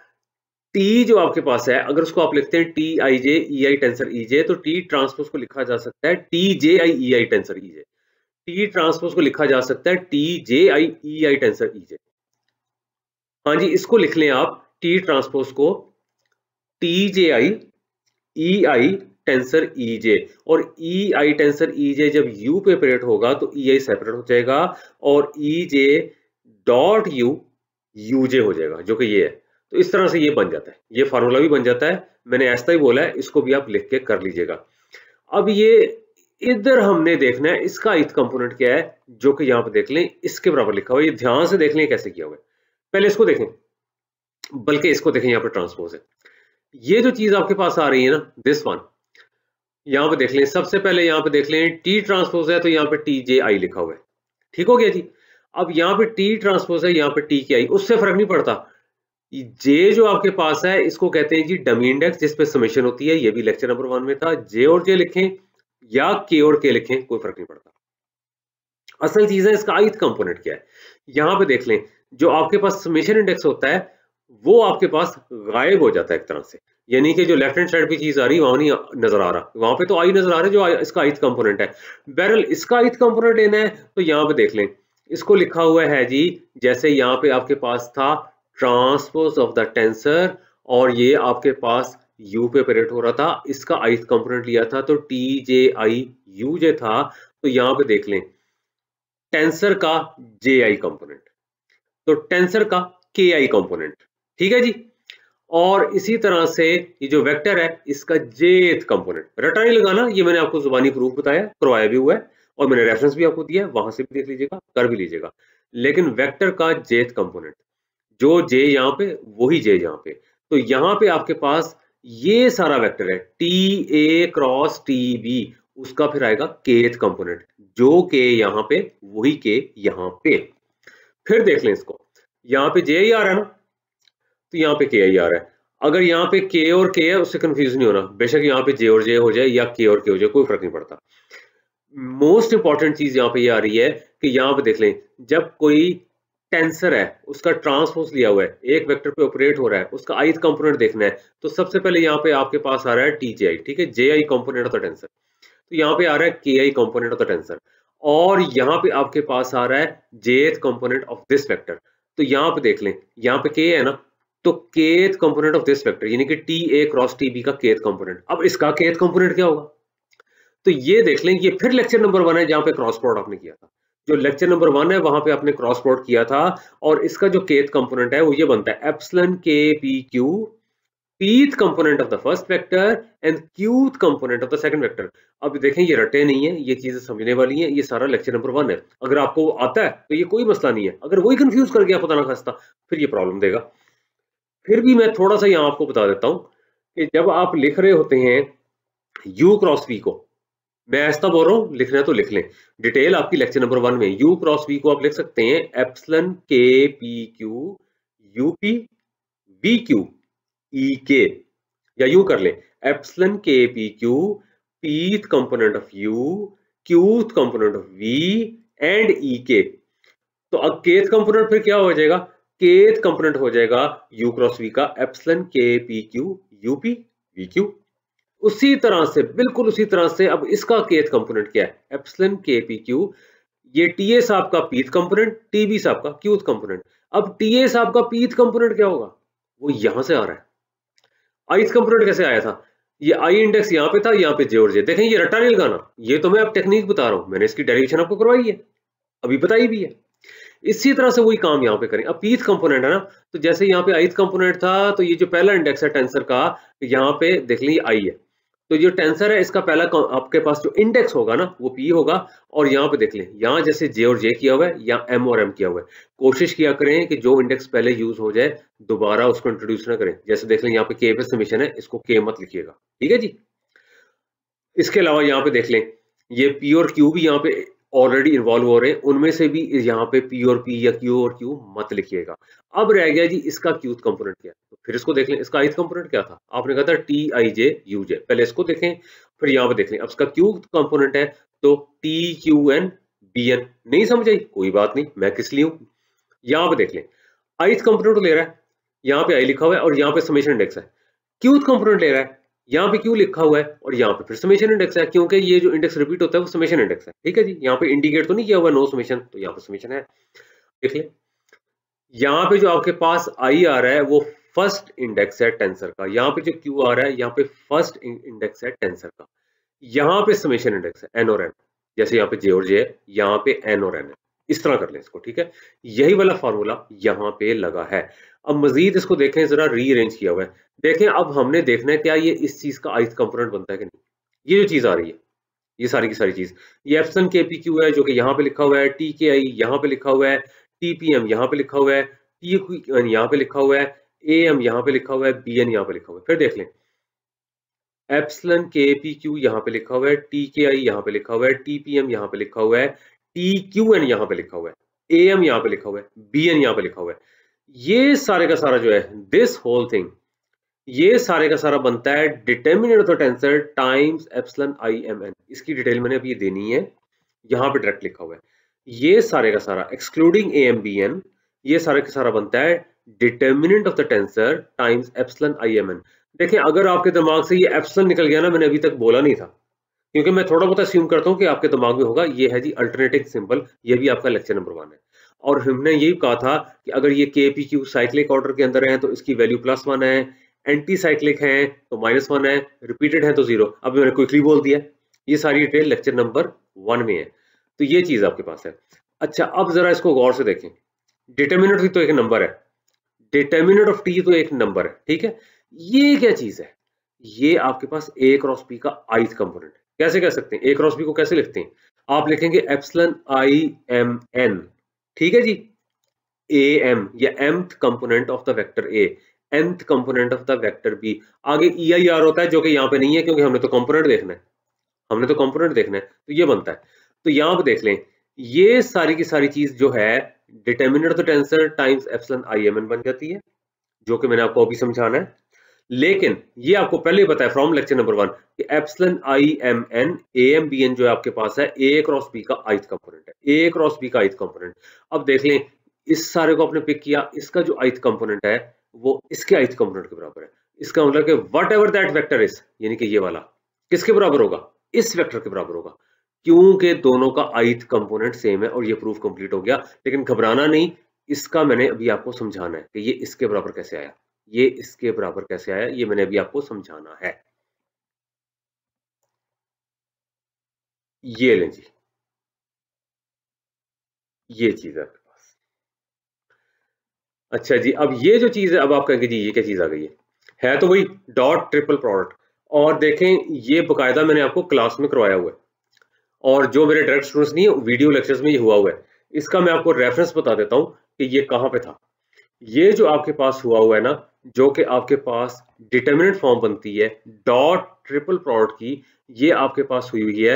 टी जो आपके पास है अगर उसको आप लिखते हैं T i j e i tensor e जे तो टी ट्रांसपोज को लिखा जा सकता है T j i e i tensor e j T transpose को लिखा जा सकता है T j i e i tensor e जे हाँ जी इसको लिख लें आप टी ट्रांसपोज को T j i e i tensor e j और ई आई टेंसर ई जे जब यू पे ऑपरेट होगा तो ई आई सेपरेट हो जाएगा और e j dot u u j हो जाएगा जो कि ये है तो इस तरह से ये बन जाता है ये फार्मूला भी बन जाता है मैंने ऐसा ही बोला है इसको भी आप लिख के कर लीजिएगा अब ये इधर हमने देखना है इसका इथ कंपोनेंट क्या है जो कि यहां पर देख लें इसके बराबर लिखा हुआ ये ध्यान से देख लें कैसे किया हुआ है पहले इसको देखें बल्कि इसको देखें यहां पर ट्रांसपोज है ये जो चीज आपके पास आ रही है ना दिस वन यहां पर देख लें सबसे पहले यहां पर देख लें टी ट्रांसपोज है तो यहां पर टी जे आई लिखा हुआ है ठीक हो गया जी अब यहाँ पे टी ट्रांसपोज है यहां पर टी के आई उससे फर्क नहीं पड़ता जे जो आपके पास है इसको कहते हैं जी डमी इंडेक्स जिसपे समेशन होती है ये भी लेक्चर नंबर वन में था जे और जे लिखें या के और के लिखें कोई फर्क नहीं पड़ता असल चीज है इसका आइथ कंपोनेंट क्या है यहां पे देख लें जो आपके पास समेशन इंडेक्स होता है वो आपके पास गायब हो जाता है एक तरह से यानी कि जो लेफ्ट हैंड साइड पर चीज आ रही है वहां नहीं नजर आ रहा वहां पे तो आई नजर आ रहा है जो इसका आइथ कंपोनेंट है बैरल इसका आइथ कंपोनेंट लेना है तो यहां पे देख लें इसको लिखा हुआ है जी जैसे यहां पे आपके पास था ट्रांसपोज ऑफ द टेंसर और ये आपके पास u पे ऑपरेट हो रहा था इसका आईथ कंपोनेंट लिया था तो टी जे आई यू जे था तो यहां पे देख लें टेंसर का जे आई कंपोनेंट तो टेंसर का के आई कंपोनेंट ठीक है जी और इसी तरह से ये जो वेक्टर है इसका जेथ कंपोनेंट रटा नहीं लगाना ये मैंने आपको जुबानी प्रूफ बताया करवाया भी हुआ है और मैंने रेफरेंस भी आपको दिया है वहां से भी देख लीजिएगा कर भी लीजिएगा लेकिन वेक्टर का जेथ कंपोनेंट जो जे यहां पे वही जे यहां पे तो यहां पे आपके पास ये सारा वेक्टर है T A cross T B उसका फिर आएगा केथ कंपोनेंट जो के यहां पे वही के यहां पे फिर देख लें इसको यहां पे जे ही आ रहा है ना तो यहां पे के ही आ रहा है अगर यहां पे के और के है उससे कंफ्यूज नहीं होना बेशक यहां पे जे और जे हो जाए या के और के हो जाए कोई फर्क नहीं पड़ता मोस्ट इंपॉर्टेंट चीज यहां पे ये यह आ रही है कि यहां पे देख लें जब कोई टेंसर है उसका ट्रांसपोज लिया हुआ है एक वेक्टर पे ऑपरेट हो रहा है उसका आई कंपोनेंट देखना है तो सबसे पहले यहाँ पे आपके पास आ रहा है टी जे आई ठीक है j i component of the tensor तो यहाँ पे आ रहा है k i component of the tensor और यहाँ पे आपके पास आ रहा है जेथ कॉम्पोनेंट ऑफ दिस वेक्टर तो यहाँ पे देख लें यहाँ पे के है ना तो kth component of this vector यानी कि T A cross T B का केथ कंपोनेंट अब इसका केथ कंपोनेंट क्या होगा तो ये देख लें ये फिर लेक्चर नंबर वन है जहां पे क्रॉस प्रोडक्ट ने किया था जो लेक्चर नंबर वन है वहां पे आपने क्रॉस प्लॉट किया था और इसका जो केथ कंपोनेंट है वो ये बनता है epsilon k p q pth component of the first vector and qth component of the second vector अब देखें ये रटे नहीं है ये चीजें समझने वाली हैं ये सारा लेक्चर नंबर वन है अगर आपको आता है तो ये कोई मसला नहीं है अगर वही कंफ्यूज कर गया पता ना खास्ता फिर ये प्रॉब्लम देगा फिर भी मैं थोड़ा सा यहाँ आपको बता देता हूँ कि जब आप लिख रहे होते हैं यू क्रॉस वी को मैं ऐसा बोल रहा हूँ लिखना तो लिख लें डिटेल आपकी लेक्चर नंबर वन में यू क्रॉस वी को आप लिख सकते हैं epsilon k p q u p v q e k या यू कर लें epsilon k p q pth component of u qth component of v and e k तो अब केथ कंपोनेंट फिर क्या हो जाएगा केथ कंपोनेंट हो जाएगा यू क्रॉस वी का epsilon k p q u p v q उसी तरह से बिल्कुल उसी तरह से अब इसका केथ कंपोनेंट क्या है एप्सलन के पी क्यू ये टी एस आपका पीथ कंपोनेंट बी साहब का क्यूथ कंपोनेंट अब टी एस आपका पीथ कंपोनेंट क्या होगा वो यहां से आ रहा है आइथ कंपोनेंट कैसे आया था ये आई इंडेक्स यहां पे था यहां पे जे और जे देखें ये रट्टा नहीं लगाना ये तो मैं अब टेक्निक बता रहा हूं मैंने इसकी डायरेक्शन आपको करवाई है अभी बताई भी है इसी तरह से वही काम यहां पे करें अब पीथ कंपोनेंट है ना तो जैसे यहाँ पे आइथ कंपोनेंट था तो ये जो पहला इंडेक्स है टेंसर का यहां पे देख लीजिए आई है तो जो टेंसर है इसका पहला आपके पास जो इंडेक्स होगा ना वो पी होगा और यहाँ पे देख लें यहाँ जैसे जे और जे किया हुआ है या एम और एम किया हुआ है कोशिश किया करें कि जो इंडेक्स पहले यूज हो जाए दोबारा उसको इंट्रोड्यूस ना करें जैसे देख लें यहाँ पे के पे समीशन है इसको के मत लिखिएगा ठीक है जी इसके अलावा यहाँ पे देख लें ये पी और क्यू भी यहाँ पे ऑलरेडी इन्वॉल्व हो रहे हैं उनमें से भी यहाँ पे पी और पी या क्यू और क्यू मत लिखिएगा अब रह गया जी इसका क्यूथ कंपोनेंट क्या फिर इसको देख लें इसका आइथ कंपोनेंट क्या था आपने कहा था टी आई जे यू जे पहले इसको देखें फिर यहां पर देख लें अब इसका क्यू कंपोनेंट है तो T q n B n नहीं समझ आई कोई बात नहीं मैं किस लिए यहां पर देख लें आइथ कंपोनेंट तो ले रहा है यहां पे आई लिखा हुआ है और यहां पे समेशन इंडेक्स है क्यूथ कंपोनेंट ले रहा है यहाँ पे क्यू लिखा हुआ है और यहाँ पे फिर समेशन इंडेक्स है क्योंकि ये जो इंडेक्स रिपीट होता है वो समेशन इंडेक्स है ठीक है जी यहाँ पे इंडिकेट तो नहीं किया हुआ नो समेशन तो यहाँ पे समेशन है देख ले यहाँ पे जो आपके पास आई आ रहा है वो फर्स्ट इंडेक्स है टेंसर का यहाँ पे जो क्यू आ रहा है यहाँ पे फर्स्ट इंडेक्स है टेंसर का यहाँ पे समेशन इंडेक्स है एन और एन जैसे यहाँ पे जे और जे है यहाँ पे एन और एन है इस तरह कर लें इसको ठीक है यही वाला फॉर्मूला यहाँ पे लगा है अब मजीद इसको देखें जरा रीअरेंज किया हुआ है देखें अब हमने देखना है क्या ये इस चीज का आइस कंपोनेंट बनता है कि नहीं ये जो चीज आ रही है ये सारी की सारी चीज ये एप्सन के पी क्यू है जो कि यहाँ पे लिखा हुआ है टी के आई यहाँ पे लिखा हुआ है टी पी एम यहाँ पे लिखा हुआ है टी यहाँ पे लिखा हुआ है ए एम यहां पे लिखा हुआ है बी एन यहाँ पे लिखा हुआ है फिर देख लें एप्सलन के पी क्यू यहां पे लिखा हुआ है टी के आई यहां पे लिखा हुआ है टी पी एम यहाँ पे लिखा हुआ है टी क्यू एन यहां पे लिखा हुआ है ए एम यहाँ पे लिखा हुआ है बी एन यहाँ पे लिखा हुआ है ये सारे का सारा जो है दिस होल थिंग ये सारे का सारा बनता है determinant of the tensor times epsilon I am n इसकी डिटेल मैंने अभी देनी है यहां पर डायरेक्ट लिखा हुआ है ये सारे का सारा excluding A M B n ये सारे का सारा बनता है determinant of the tensor times epsilon I am n देखें अगर आपके दिमाग से ये एप्सलन निकल गया ना मैंने अभी तक बोला नहीं था क्योंकि मैं थोड़ा बहुत अस्यूम करता हूँ कि आपके दिमाग में होगा ये है जी अल्टरनेटिंग सिंबल ये भी आपका लेक्चर नंबर वन है और हमने यही कहा था कि अगर ये के पी क्यू साइक्लिक ऑर्डर के अंदर है तो इसकी वैल्यू प्लस वन है एंटी साइक्लिक तो है तो माइनस वन है रिपीटेड है तो जीरो अब मैंने क्विकली बोल दिया ये सारी डिटेल लेक्चर नंबर वन में है तो ये चीज आपके पास है अच्छा अब जरा इसको गौर से देखें डिटर्मिनेट भी तो एक नंबर है डिटर्मिनेट ऑफ टी तो एक नंबर है ठीक है ये क्या चीज है ये आपके पास ए क्रॉस पी का आइथ कंपोनेंट कैसे कह सकते हैं ए क्रॉस पी को कैसे लिखते हैं आप लिखेंगे एप्सलन आई एम एन ठीक है जी ए एम या mth component of the vector A nth component of the vector B आगे ई आई आर होता है जो कि यहां पे नहीं है क्योंकि हमने तो कंपोनेंट देखना है हमने तो कंपोनेंट देखना है तो ये बनता है तो यहां पर देख लें ये सारी की सारी चीज जो है determinant of the tensor times epsilon i m n बन जाती है जो कि मैंने आपको अभी समझाना है लेकिन ये आपको पहले ही बताया फ्रॉम लेक्चर नंबर वन कि epsilon I am N A M B N जो है आपके पास है ए क्रॉस बी का आइथ कंपोनेंट है ए क्रॉस बी का आइथ कंपोनेंट अब देख लें इस सारे को आपने पिक किया इसका जो आइथ कंपोनेंट है वो इसके आइथ कंपोनेंट के बराबर है इसका मतलब कि whatever that vector is यानी कि ये वाला किसके बराबर होगा इस वेक्टर के बराबर होगा क्योंकि दोनों का आइथ कंपोनेंट सेम है और ये प्रूफ कंप्लीट हो गया लेकिन घबराना नहीं इसका मैंने अभी आपको समझाना है कि ये इसके बराबर कैसे आया ये इसके बराबर कैसे आया ये मैंने अभी आपको समझाना है ये लें जी ये चीज है आपके पास अच्छा जी अब ये जो चीज है अब आप कहेंगे जी ये क्या चीज आ गई है है तो वही डॉट ट्रिपल प्रोडक्ट और देखें ये बकायदा मैंने आपको क्लास में करवाया हुआ है और जो मेरे डायरेक्ट स्टूडेंट्स नहीं है वीडियो लेक्चर्स में ये हुआ हुआ है इसका मैं आपको रेफरेंस बता देता हूँ कि ये कहाँ पे था ये जो आपके पास हुआ हुआ है ना जो कि आपके पास डिटर्मिनेंट फॉर्म बनती है डॉट ट्रिपल प्रोडक्ट की ये आपके पास हुई हुई है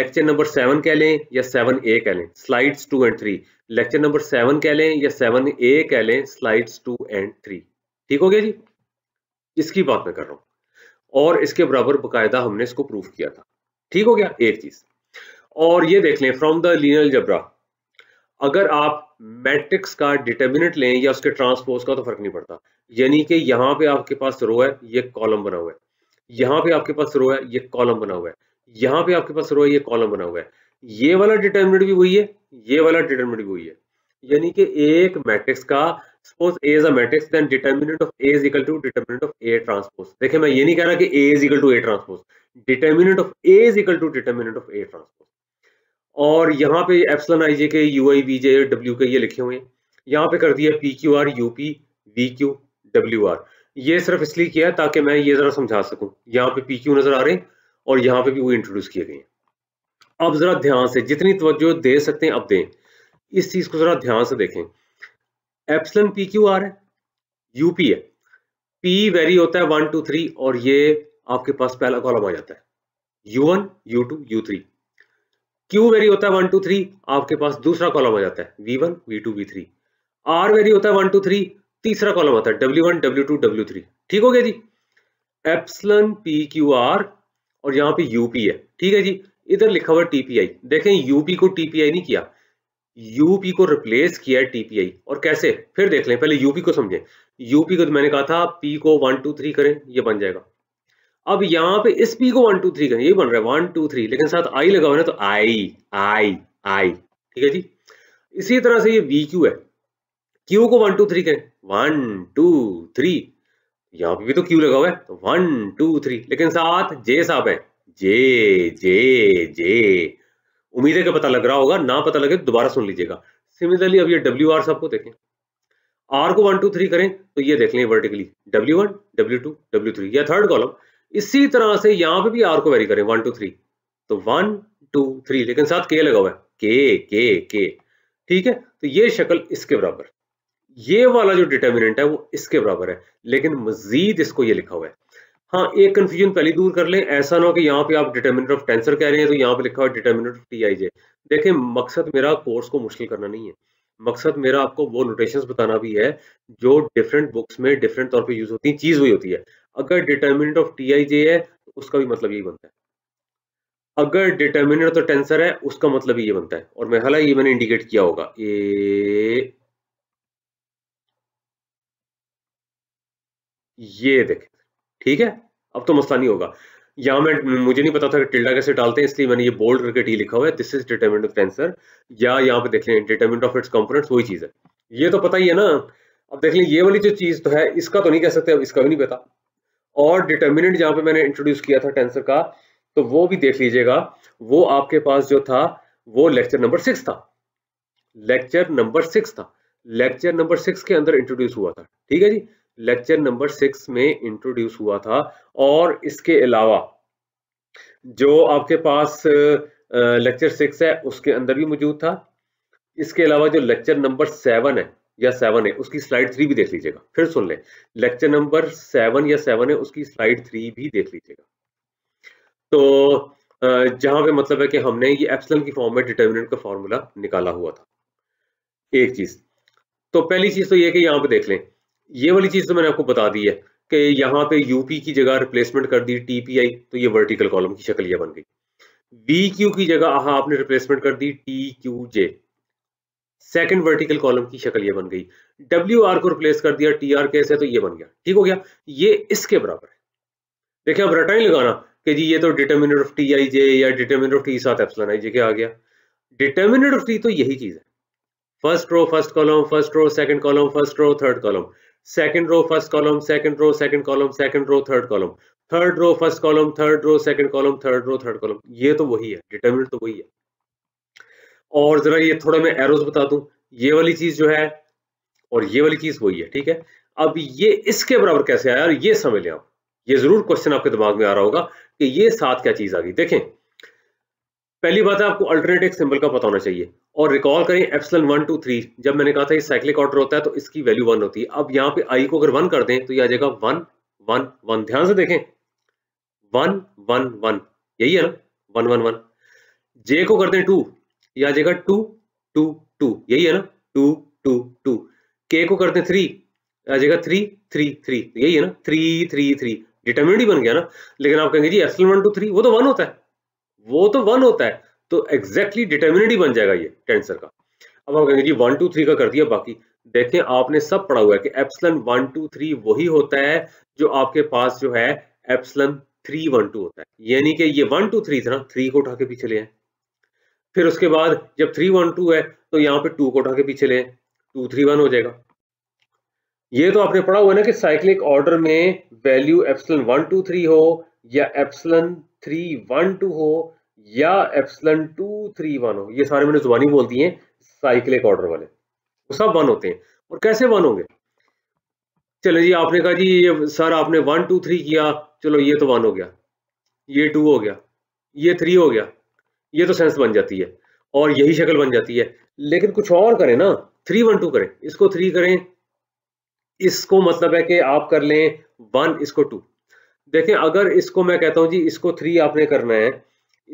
लेक्चर नंबर सेवन कह लें या सेवन ए कह लें slides two and three lecture number seven कह लें या सेवन ए कह लें स्लाइड्स टू एंड थ्री ठीक हो गया जी इसकी बात मैं कर रहा हूँ और इसके बराबर बकायदा हमने इसको प्रूफ किया था ठीक हो गया एक चीज़ और ये देख लें फ्रॉम द लीनल जबरा अगर आप मैट्रिक्स का डिटर्मिनेंट लें या उसके ट्रांसपोज का तो फर्क नहीं पड़ता यानी कि यहां पे आपके पास रो है ये कॉलम बना हुआ है यहां पे आपके पास रो है ये कॉलम बना हुआ है यहां पे आपके पास रो है ये कॉलम बना हुआ है ये वाला डिटर्मिनेंट भी वही है ये वाला डिटर्मिनेंट भी वही है यानी कि एक मैट्रिक्स का suppose A is a matrix then determinant of A is equal to determinant of A transpose देखिए मैं ये नहीं कह रहा कि A is equal to A transpose determinant of A is equal to determinant of A transpose और यहाँ पे epsilon i j k u i v j डब्ल्यू के ये लिखे हुए हैं यहाँ पे कर दिया p Q r u p v Q डब्ल्यू आर ये सिर्फ इसलिए किया है ताकि मैं ये जरा समझा सकूं यहाँ पे पी क्यू नजर आ रहे हैं और यहाँ पे भी वो इंट्रोड्यूस किए गए हैं अब जरा ध्यान से जितनी तवज्जो दे सकते हैं अब दें इस चीज को जरा ध्यान से देखें एप्सलन पी क्यू आर है यूपी है पी वेरी होता है वन टू थ्री और ये आपके पास पहला कॉलम आ जाता है u one u two u three q vary होता है वन टू थ्री आपके पास दूसरा कॉलम आ जाता है V one V two V three are very होता है वन टू थ्री तीसरा कॉलम आता है W one W two W three ठीक हो गया जी एप्सलन पी क्यू आर और यहाँ पे यूपी है ठीक है जी इधर लिखा हुआ टीपीआई देखें यूपी को टीपीआई नहीं किया यूपी को रिप्लेस किया है टीपीआई और कैसे फिर देख लें पहले यूपी को समझें यूपी को तो मैंने कहा था पी को वन टू थ्री करें ये बन जाएगा अब यहां पे इस पी को वन टू थ्री करें ये बन रहा है वन टू थ्री लेकिन साथ आई लगा हुआ ना तो आई आई आई ठीक है जी इसी तरह से ये वी क्यू है क्यू को वन टू थ्री करें वन टू थ्री यहां पे भी तो क्यू लगा हुआ है तो वन टू थ्री लेकिन साथ जे साहब है जे जे जे उम्मीद है कि पता लग रहा होगा ना पता लगे तो दोबारा सुन लीजिएगा सिमिलरली अब ये डब्ल्यू आर साहब को देखें आर को वन टू थ्री करें तो ये देख लें vertically W one W two W three या थर्ड कॉलम इसी तरह से यहां पे भी आर को वेरी करें वन टू थ्री तो वन टू थ्री लेकिन साथ के लगा हुआ है के के के ठीक है तो ये शक्ल इसके बराबर ये वाला जो डिटर्मिनेंट है वो इसके बराबर है लेकिन मजीद इसको ये लिखा हुआ है हाँ एक कंफ्यूजन पहले दूर कर लें ऐसा ना हो कि यहाँ पे आप डिटर्मिनेंट ऑफ टेंसर कह रहे हैं तो यहाँ पे लिखा हुआ determinant of T i j देखें मकसद मेरा कोर्स को मुश्किल करना नहीं है मकसद मेरा आपको वो नोटेशंस बताना भी है जो डिफरेंट बुक्स में डिफरेंट तौर पे यूज होती है चीज हुई होती है अगर determinant of T i j है उसका भी मतलब यही बनता है अगर डिटर्मिनेंट ऑफ द टेंसर है उसका मतलब ये बनता है और मैं हालांकि ये मैंने इंडिकेट किया होगा ए ये देख ठीक है अब तो मसला नहीं होगा यहां मैं मुझे नहीं पता था कि टिल्डा कैसे डालते हैं इसलिए मैंने ये बोल्ड करके टी लिखा हुआ है this is determinant of tensor या यहाँ पे देख लें डिटर्मिनेंट ऑफ इट्स कंपोनेंट्स वही चीज है ये तो पता ही है ना अब देख लें ये वाली जो चीज तो है इसका तो नहीं कह सकते अब इसका भी नहीं पता और डिटर्मिनेंट जहां पे मैंने इंट्रोड्यूस किया था टेंसर का तो वो भी देख लीजिएगा वो आपके पास जो था वो लेक्चर नंबर सिक्स था लेक्चर नंबर सिक्स था लेक्चर नंबर सिक्स के अंदर इंट्रोड्यूस हुआ था ठीक है जी लेक्चर नंबर सिक्स में इंट्रोड्यूस हुआ था और इसके अलावा जो आपके पास लेक्चर सिक्स है उसके अंदर भी मौजूद था इसके अलावा जो लेक्चर नंबर सेवन है या सेवन है उसकी स्लाइड थ्री भी देख लीजिएगा फिर सुन लें लेक्चर नंबर सेवन या सेवन है उसकी स्लाइड थ्री भी देख लीजिएगा तो जहां पे मतलब है कि हमने ये एप्सलन की फॉर्म में डिटर्मिनेंट का फॉर्मूला निकाला हुआ था एक चीज तो पहली चीज तो ये कि यहाँ पे देख लें ये वाली चीज तो मैंने आपको बता दी है कि यहां पे यूपी की जगह रिप्लेसमेंट कर दी टीपीआई तो ये वर्टिकल कॉलम की शक्ल यह बन गई वी क्यू की जगह आपने रिप्लेसमेंट कर दी T q j second vertical column की शक्ल ये बन गई डब्ल्यू आर को रिप्लेस कर दिया टी आर कैसे तो ये बन गया ठीक हो गया ये इसके बराबर है देखिए अब रटाई लगाना कि जी ये तो determinant of T i j या डिटर्मिनेट ऑफ टी साथ एप्सलन आई जे के आ गया डिटर्मिनेट ऑफ टी तो यही चीज है first row first column first row second column first row third column second row first column second row second column second row third column third row first column third row second column third row third column ये तो वही है determinant तो वही है और जरा ये थोड़ा मैं एरोज बता दूं ये वाली चीज जो है और ये वाली चीज वही है ठीक है अब ये इसके बराबर कैसे आया ये समझ लें आप ये जरूर क्वेश्चन आपके दिमाग में आ रहा होगा कि ये साथ क्या चीज आ गई देखें पहली बात है आपको अल्टरनेटिव सिंबल का पता होना चाहिए और रिकॉल करें एप्सलन वन टू थ्री जब मैंने कहा था ये साइक्लिक ऑर्डर होता है तो इसकी वैल्यू वन होती है अब यहां पे आई को अगर वन कर दें तो ये आ जाएगा वन वन वन ध्यान से देखें वन वन वन यही है ना वन वन वन जे को कर दें टू ये आ जाएगा टू टू टू यही है ना टू टू टू के को करते हैं थ्री आ जाएगा थ्री थ्री थ्री यही है ना थ्री थ्री थ्री डिटर्मिनेंट ही बन गया ना लेकिन आप कहेंगे जी एप्सिलॉन वन टू थ्री वो तो वन होता है वो तो वन होता है तो एग्जैक्टली डिटर्मिनेंट ही बन जाएगा ये टेंसर का अब आप कहेंगे जी वन टू थ्री का कर दिया बाकी देखें आपने सब पढ़ा हुआ है कि एप्सलन वन टू थ्री वही होता है जो आपके पास जो है एप्सलन थ्री वन टू होता है यानी कि ये वन टू थ्री था ना थ्री को उठा के पीछे ले आए फिर उसके बाद जब थ्री वन टू है तो यहाँ पे टू को उठा के पीछे लें टू थ्री वन हो जाएगा ये तो आपने पढ़ा हुआ ना कि साइक्लिक ऑर्डर में value epsilon one two three हो या एप्सलन थ्री वन टू हो या एप्सलन टू थ्री वन हो ये सारे मैंने जुबानी बोल दिए साइक्लिक ऑर्डर वाले वो सब वन होते हैं और कैसे वन होंगे चलो जी आपने कहा जी ये सर आपने वन टू थ्री किया चलो ये तो वन हो गया ये टू हो गया ये थ्री हो गया ये तो सेंस बन जाती है और यही शक्ल बन जाती है लेकिन कुछ और करें ना थ्री वन टू करें इसको थ्री करें इसको मतलब है कि आप कर लें वन इसको टू देखें अगर इसको मैं कहता हूं जी इसको थ्री आपने करना है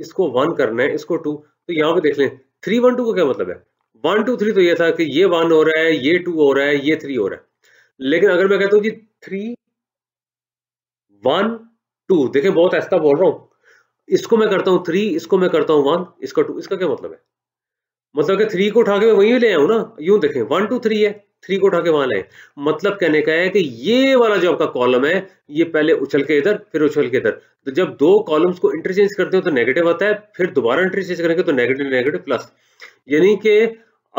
इसको वन करना है इसको टू तो यहां पे देख लें थ्री वन टू का क्या मतलब है वन टू थ्री तो ये था कि ये वन हो रहा है ये टू हो रहा है ये थ्री हो रहा है लेकिन अगर मैं कहता हूं जी थ्री वन टू देखें बहुत ऐसा बोल रहा हूं इसको मैं करता हूं थ्री इसको मैं करता हूं वन इसका टू इसका क्या मतलब है मतलब कि थ्री को उठा के मैं वहीं ले आऊ ना यूं देखें वन टू थ्री है थ्री को उठा के वहां ले मतलब कहने का है कि ये वाला जो आपका कॉलम है ये पहले उछल के इधर फिर उछल के इधर तो जब दो कॉलम्स को इंटरचेंज करते हो तो नेगेटिव आता है फिर दोबारा इंटरचेंज करेंगे तो नेगेटिव नेगेटिव प्लस यानी कि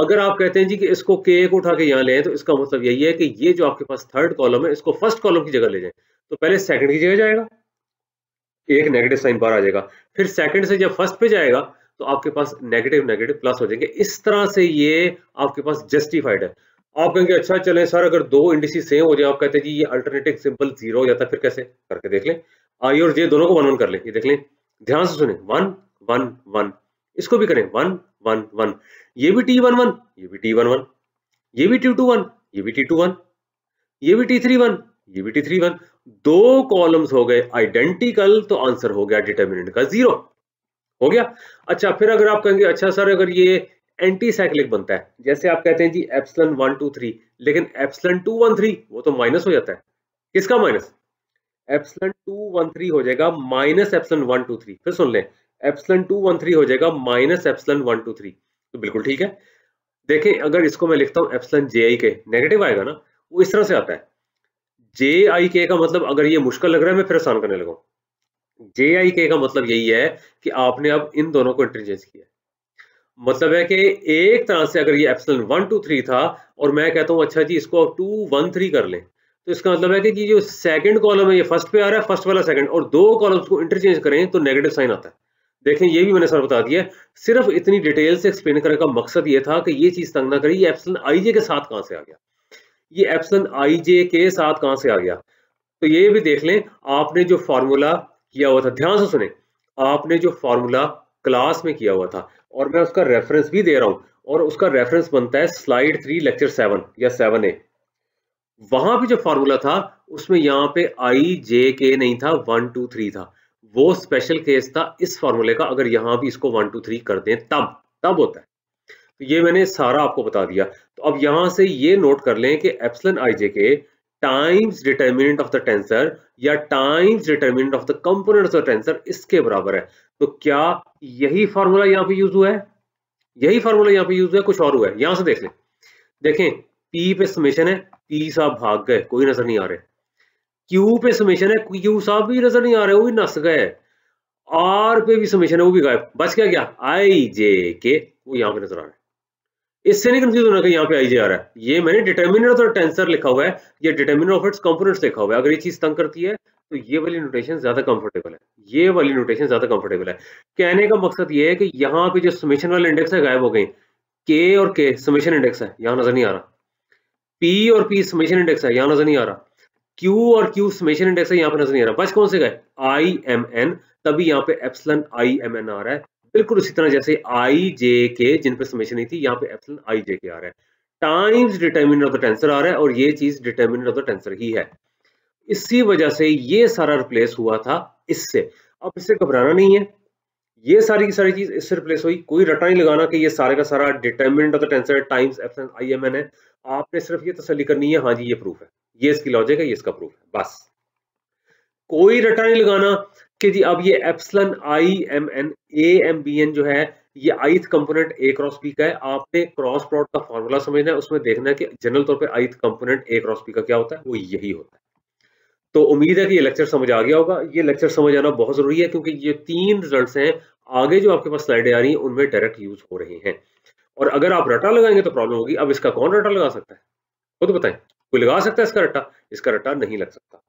अगर आप कहते हैं जी कि इसको के को उठा के यहाँ ले तो इसका मतलब यही है कि ये जो आपके पास थर्ड कॉलम है इसको फर्स्ट कॉलम की जगह ले जाए तो पहले सेकंड की जगह जाएगा एक नेगेटिव साइन बाहर आ जाएगा फिर सेकंड से जब फर्स्ट पे जाएगा तो आपके पास नेगेटिव नेगेटिव प्लस हो जाएंगे इस तरह से ये आपके पास जस्टिफाइड है आप कहेंगे अच्छा चले सर अगर दो इंडिसी सेम हो जाए आप कहते हैं जी ये अल्टरनेटिव सिंपल जीरो हो जाता है फिर कैसे करके देख लें आई और जे दोनों को वन वन कर लें ये देख लें ध्यान से सुने वन वन वन इसको भी करें वन वन वन ये भी टी वन वन ये भी टी वन वन ये भी टी टू वन ये भी टी टू वन ये भी टी थ्री वन ये भी टी थ्री वन दो कॉलम्स हो गए आइडेंटिकल तो आंसर हो गया डिटर्मिनेंट का जीरो हो गया अच्छा फिर अगर आप कहेंगे अच्छा सर अगर ये एंटी साइक्लिक बनता है जैसे आप कहते हैं जी एप्सलन वन टू थ्री लेकिन एप्सलन टू वन थ्री वो तो माइनस हो जाता है किसका minus epsilon two one three हो जाएगा minus epsilon one two three फिर सुन लें एप्सलन टू वन थ्री हो जाएगा minus epsilon one two three तो बिल्कुल ठीक है देखें अगर इसको मैं लिखता हूं एप्सलन जे आई के नेगेटिव आएगा ना वो इस तरह से आता है जे आई के का मतलब अगर ये मुश्किल लग रहा है मैं फिर आसान करने लगा जे आई के का मतलब यही है कि आपने अब इन दोनों को इंटरचेंज किया मतलब है कि एक तरह से अगर ये एप्सलन वन टू थ्री था और मैं कहता हूँ अच्छा जी इसको अब टू वन थ्री कर लें तो इसका मतलब है कि जी जो सेकंड कॉलम है ये फर्स्ट पे आ रहा है फर्स्ट वाला सेकंड और दो कॉलम्स को इंटरचेंज करें तो नेगेटिव साइन आता है देखें ये भी मैंने सर बता दिया सिर्फ इतनी डिटेल से एक्सप्लेन करने का मकसद ये था कि ये चीज़ तंग ना करी ये एप्सलन आईजे के साथ कहाँ से आ गया ये एप्सन आई जे के साथ कहां से आ गया तो ये भी देख लें आपने जो फार्मूला किया हुआ था ध्यान से सुने आपने जो फार्मूला क्लास में किया हुआ था और मैं उसका रेफरेंस भी दे रहा हूं और उसका रेफरेंस बनता है स्लाइड थ्री लेक्चर सेवन या सेवन ए वहां पे जो फार्मूला था उसमें यहां पे आई जे के नहीं था वन टू थ्री था वो स्पेशल केस था इस फार्मूले का अगर यहां भी इसको वन टू थ्री कर दें तब तब होता है तो ये मैंने सारा आपको बता दिया तो अब यहां से ये नोट कर लें कि epsilon i j k times determinant of the tensor या times determinant of the component of the tensor इसके बराबर है तो क्या यही फार्मूला यहां पे यूज हुआ है यही फार्मूला यहां पे यूज हुआ है कुछ और हुआ है यहां से देख लें देखें पी पे समेशन है पी साहब भाग गए कोई नजर नहीं आ रहे क्यू पे समेशन है क्यू साहब भी नजर नहीं आ रहे वो भी नस गए आर पे भी समेशन है वो भी गायब बच क्या क्या आई जे के वो यहां पे नजर आ रहे इससे नहीं कंफ्यूज होना कि यहाँ पे आई जी आ रहा है ये मैंने डिटर्मिनर ऑफ टेंसर लिखा हुआ है या डिटर्मिनर ऑफ इट्स कंपोनेंट्स लिखा हुआ है अगर ये चीज तंग करती है तो ये वाली नोटेशन ज्यादा कंफर्टेबल है ये वाली नोटेशन ज्यादा कंफर्टेबल है कहने का मकसद ये है कि यहाँ पे जो समिशन वाले इंडेक्स है गायब हो गए के और के समिशन इंडेक्स है यहाँ नजर नहीं आ रहा पी और पी समिशन इंडेक्स है यहाँ नजर नहीं आ रहा क्यू और क्यू समेशन इंडेक्स है यहाँ पे नजर नहीं आ रहा बस कौन से गए आई एम एन तभी यहाँ पे एप्सलन आई एम एन आ रहा है बिल्कुल उसी तरह जैसे आई जे के जिन पर समेशन नहीं थी यहाँ पे एप्सिलन आई जे के आ रहा है times determinant of the tensor आ रहा है और ये चीज डिटर्मिनेंट ऑफ द टेंसर ही है इसी वजह से ये सारा रिप्लेस हुआ था इससे अब इससे घबराना नहीं है ये सारी की सारी चीज इससे रिप्लेस हुई कोई रटा नहीं लगाना कि ये सारे का सारा determinant of the tensor times epsilon I M N है आपने सिर्फ ये तसली करनी है हाँ जी ये प्रूफ है ये इसकी लॉजिक है ये इसका प्रूफ है बस कोई रटा नहीं लगाना कि जी अब ये epsilon I am N A M B N जो है ये ith component A cross B का है आपने क्रॉस प्लॉट का फॉर्मूला समझना है उसमें देखना है कि जनरल तौर पे ith component A cross B का क्या होता है वो यही होता है तो उम्मीद है कि ये लेक्चर समझ आ गया होगा ये लेक्चर समझ आना बहुत जरूरी है क्योंकि ये तीन रिजल्ट हैं आगे जो आपके पास स्लाइडें आ रही हैं उनमें डायरेक्ट यूज हो रहे हैं और अगर आप रटा लगाएंगे तो प्रॉब्लम होगी अब इसका कौन रटा लगा सकता है खुद तो बताएं कोई लगा सकता है इसका रट्टा इसका रट्टा नहीं लग सकता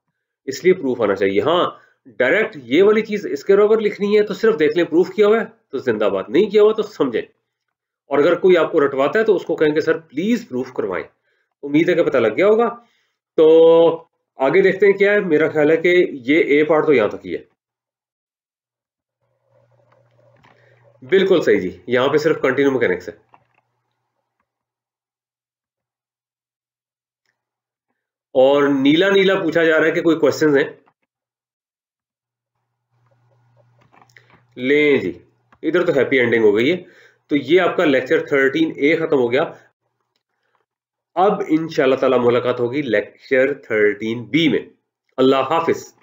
इसलिए प्रूफ आना चाहिए हाँ डायरेक्ट ये वाली चीज इसके बराबर लिखनी है तो सिर्फ देख लें प्रूफ किया हुआ है तो जिंदाबाद नहीं किया हुआ तो समझें और अगर कोई आपको रटवाता है तो उसको कहेंगे सर प्लीज प्रूफ करवाएं उम्मीद है कि पता लग गया होगा तो आगे देखते हैं क्या है मेरा ख्याल है कि ये ए पार्ट तो यहां तक ही है बिल्कुल सही जी यहां पे सिर्फ कंटिन्यू मैकेनिक्स है और नीला नीला पूछा जा रहा है कि कोई क्वेश्चंस हैं लें जी इधर तो हैप्पी एंडिंग हो गई है तो ये आपका लेक्चर थर्टीन ए खत्म हो गया अब इंशाल्लाह ताला मुलाकात होगी लेक्चर थर्टीन बी में अल्लाह हाफिज़